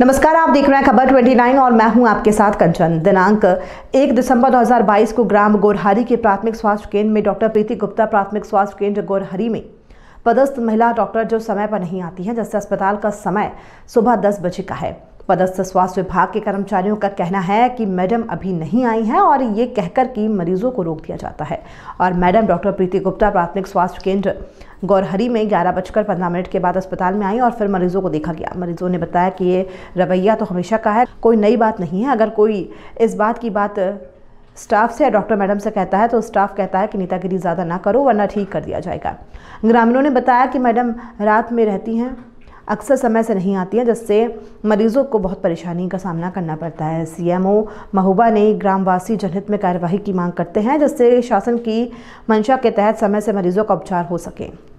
नमस्कार आप देख रहे हैं खबर 29 और मैं हूं आपके साथ कंचन दिनांक 1 दिसंबर 2022 को ग्राम गोरहरी के प्राथमिक स्वास्थ्य केंद्र में डॉक्टर प्रीति गुप्ता प्राथमिक स्वास्थ्य केंद्र गोरहरी में पदस्थ महिला डॉक्टर जो समय पर नहीं आती है जैसे अस्पताल का समय सुबह दस बजे का है पदस्थ स्वास्थ्य विभाग के कर्मचारियों का कहना है कि मैडम अभी नहीं आई हैं और ये कहकर कि मरीजों को रोक दिया जाता है और मैडम डॉक्टर प्रीति गुप्ता प्राथमिक स्वास्थ्य केंद्र गौरहरी में ग्यारह बजकर पंद्रह मिनट के बाद अस्पताल में आई और फिर मरीजों को देखा गया मरीजों ने बताया कि ये रवैया तो हमेशा का है कोई नई बात नहीं है अगर कोई इस बात की बात स्टाफ से या डॉक्टर मैडम से कहता है तो स्टाफ कहता है कि नेतागिरी ज़्यादा ना करो वरना ठीक कर दिया जाएगा ग्रामीणों ने बताया कि मैडम रात में रहती हैं अक्सर समय से नहीं आती हैं जिससे मरीजों को बहुत परेशानी का सामना करना पड़ता है सीएमओ महूबा ने ग्रामवासी जनहित में कार्यवाही की मांग करते हैं जिससे शासन की मंशा के तहत समय से मरीजों का उपचार हो सके